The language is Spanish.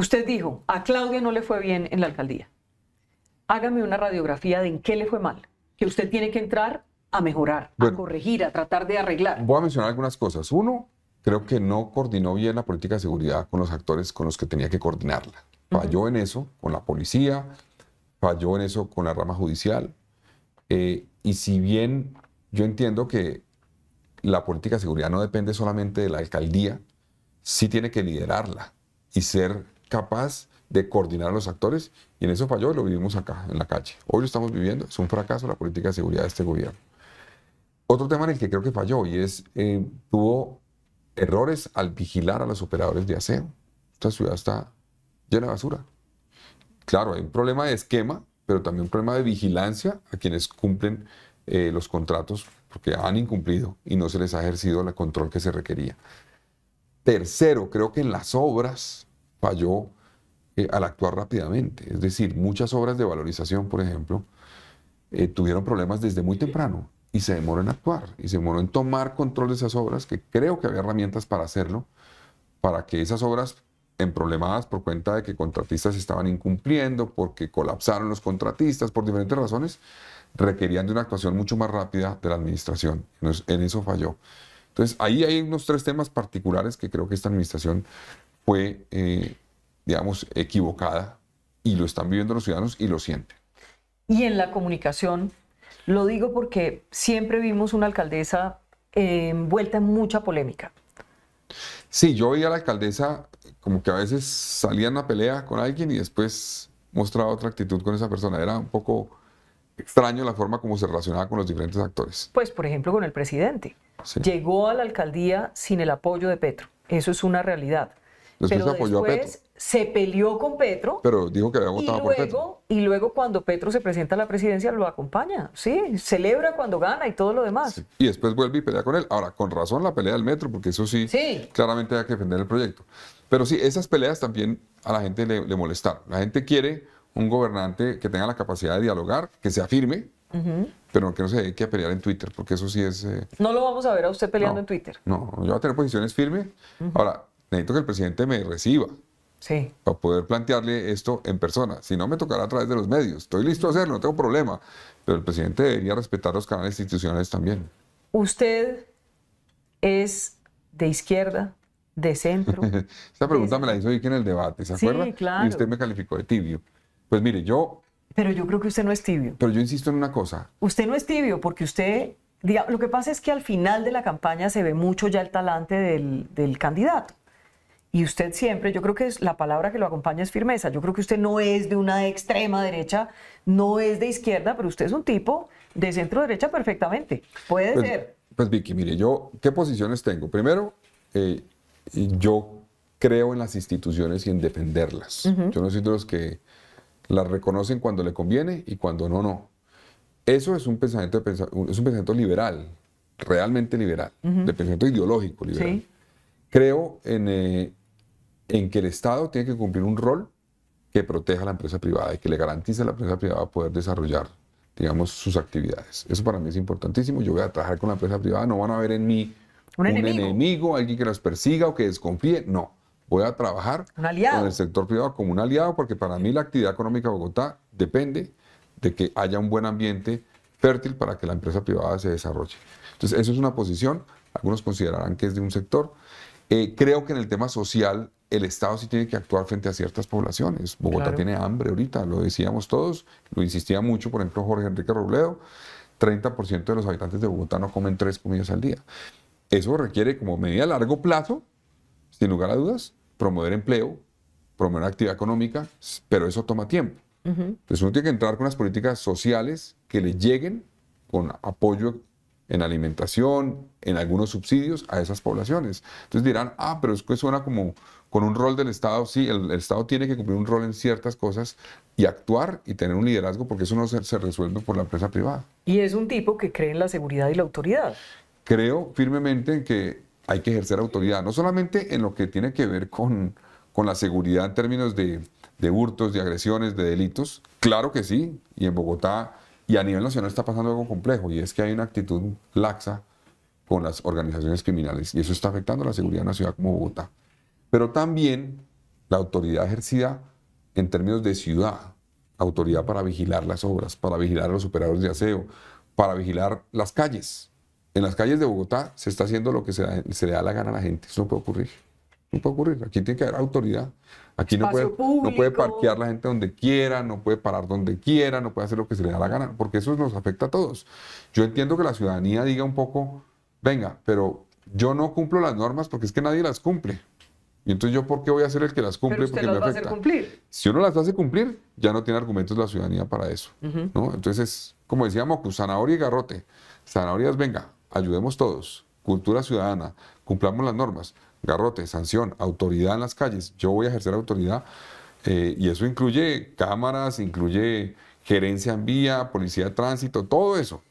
Usted dijo, a Claudia no le fue bien en la alcaldía. Hágame una radiografía de en qué le fue mal, que usted tiene que entrar a mejorar, a corregir, a tratar de arreglar. Voy a mencionar algunas cosas. Uno, creo que no coordinó bien la política de seguridad con los actores con los que tenía que coordinarla. Falló en eso con la policía, falló en eso con la rama judicial. Eh, y si bien yo entiendo que la política de seguridad no depende solamente de la alcaldía, sí tiene que liderarla y ser capaz de coordinar a los actores y en eso falló, lo vivimos acá, en la calle. Hoy lo estamos viviendo, es un fracaso la política de seguridad de este gobierno. Otro tema en el que creo que falló y es, eh, tuvo errores al vigilar a los operadores de aseo. Esta ciudad está llena de basura. Claro, hay un problema de esquema, pero también un problema de vigilancia a quienes cumplen eh, los contratos porque han incumplido y no se les ha ejercido el control que se requería. Tercero, creo que en las obras falló eh, al actuar rápidamente. Es decir, muchas obras de valorización, por ejemplo, eh, tuvieron problemas desde muy temprano y se demoró en actuar y se demoró en tomar control de esas obras, que creo que había herramientas para hacerlo, para que esas obras en emproblemadas por cuenta de que contratistas estaban incumpliendo, porque colapsaron los contratistas por diferentes razones, requerían de una actuación mucho más rápida de la administración. En eso falló. Entonces, ahí hay unos tres temas particulares que creo que esta administración fue, eh, digamos, equivocada y lo están viviendo los ciudadanos y lo sienten. Y en la comunicación, lo digo porque siempre vimos una alcaldesa eh, envuelta en mucha polémica. Sí, yo veía a la alcaldesa como que a veces salía en una pelea con alguien y después mostraba otra actitud con esa persona. Era un poco extraño la forma como se relacionaba con los diferentes actores. Pues, por ejemplo, con el presidente. Llegó a la alcaldía sin el apoyo de Petro. Eso es una realidad pero después se peleó con Petro. Pero dijo que había votado y luego, por Petro. Y luego cuando Petro se presenta a la presidencia lo acompaña, sí, celebra cuando gana y todo lo demás. Y después vuelve y pelea con él. Ahora, con razón la pelea del metro, porque eso sí, claramente hay que defender el proyecto. Pero sí, esas peleas también a la gente le, le, molestaron. La gente quiere un gobernante que tenga la capacidad de dialogar, que sea firme, pero que no se dedique a pelear en Twitter, porque eso sí es... Eh, no lo vamos a ver a usted peleando en Twitter. No, yo voy a tener posiciones firmes. Ahora, necesito que el presidente me reciba. Sí. Para poder plantearle esto en persona. Si no, me tocará a través de los medios. Estoy listo a hacerlo, no tengo problema. Pero el presidente debería respetar los canales institucionales también. ¿Usted es de izquierda, de centro? Esta pregunta me la hizo Vicky en el debate, ¿se sí, Claro. Y usted me calificó de tibio. Pues mire, yo... Pero yo creo que usted no es tibio. Pero yo insisto en una cosa. Usted no es tibio porque usted... lo que pasa es que al final de la campaña se ve mucho ya el talante del, del candidato. Y usted siempre, yo creo que es, la palabra que lo acompaña es firmeza. Yo creo que usted no es de una extrema derecha, no es de izquierda, pero usted es un tipo de centro derecha perfectamente. Puede pues, ser. Pues Vicky, mire, yo qué posiciones tengo. Primero, eh, yo creo en las instituciones y en defenderlas. Yo no soy de los que las reconocen cuando le conviene y cuando no, no. Eso es un pensamiento, de es un pensamiento liberal, realmente liberal, de pensamiento ideológico liberal. Creo en, eh, en que el Estado tiene que cumplir un rol que proteja a la empresa privada y que le garantice a la empresa privada poder desarrollar, digamos, sus actividades. Eso para mí es importantísimo. Yo voy a trabajar con la empresa privada, no van a ver en mí un, enemigo? alguien que los persiga o que desconfíe, no voy a trabajar con el sector privado como un aliado, porque para mí la actividad económica de Bogotá depende de que haya un buen ambiente fértil para que la empresa privada se desarrolle. Entonces, eso es una posición, algunos considerarán que es de un sector. Eh, creo que en el tema social el Estado sí tiene que actuar frente a ciertas poblaciones. Bogotá tiene hambre ahorita, lo decíamos todos, lo insistía mucho, por ejemplo, Jorge Enrique Robledo, 30% de los habitantes de Bogotá no comen tres comidas al día. Eso requiere como medida a largo plazo, sin lugar a dudas, promover empleo, promover actividad económica, pero eso toma tiempo. Entonces uno tiene que entrar con las políticas sociales que le lleguen con apoyo en alimentación, en algunos subsidios a esas poblaciones. Entonces dirán, ah, pero es que suena como con un rol del Estado. Sí, el, Estado tiene que cumplir un rol en ciertas cosas y actuar y tener un liderazgo, porque eso no se, resuelve por la empresa privada. Y es un tipo que cree en la seguridad y la autoridad. Creo firmemente en que hay que ejercer autoridad, no solamente en lo que tiene que ver con, con la seguridad en términos de, de hurtos, de agresiones, de delitos. Claro que sí, y en Bogotá y a nivel nacional está pasando algo complejo y es que hay una actitud laxa con las organizaciones criminales y eso está afectando la seguridad de una ciudad como Bogotá. Pero también la autoridad ejercida en términos de ciudad, autoridad para vigilar las obras, para vigilar a los operadores de aseo, para vigilar las calles. En las calles de Bogotá se está haciendo lo que se, se le da la gana a la gente, eso no puede ocurrir. No puede ocurrir. Aquí tiene que haber autoridad. Aquí no puede, no puede, parquear la gente donde quiera, no puede parar donde quiera, no puede hacer lo que se le da la gana, porque eso nos afecta a todos. Yo entiendo que la ciudadanía diga un poco, venga, pero yo no cumplo las normas porque es que nadie las cumple. Y entonces yo, ¿por qué voy a ser el que las cumple? porque me cumplir. Si uno las hace cumplir, ya no tiene argumentos la ciudadanía para eso. ¿no? Entonces, como decíamos, pues, zanahoria y garrote. Zanahorias, venga, ayudemos todos. Cultura ciudadana, Cumplamos las normas. Garrote, sanción, autoridad en las calles. Yo voy a ejercer autoridad. Eh, y eso incluye cámaras, incluye gerencia en vía, policía de tránsito, todo eso.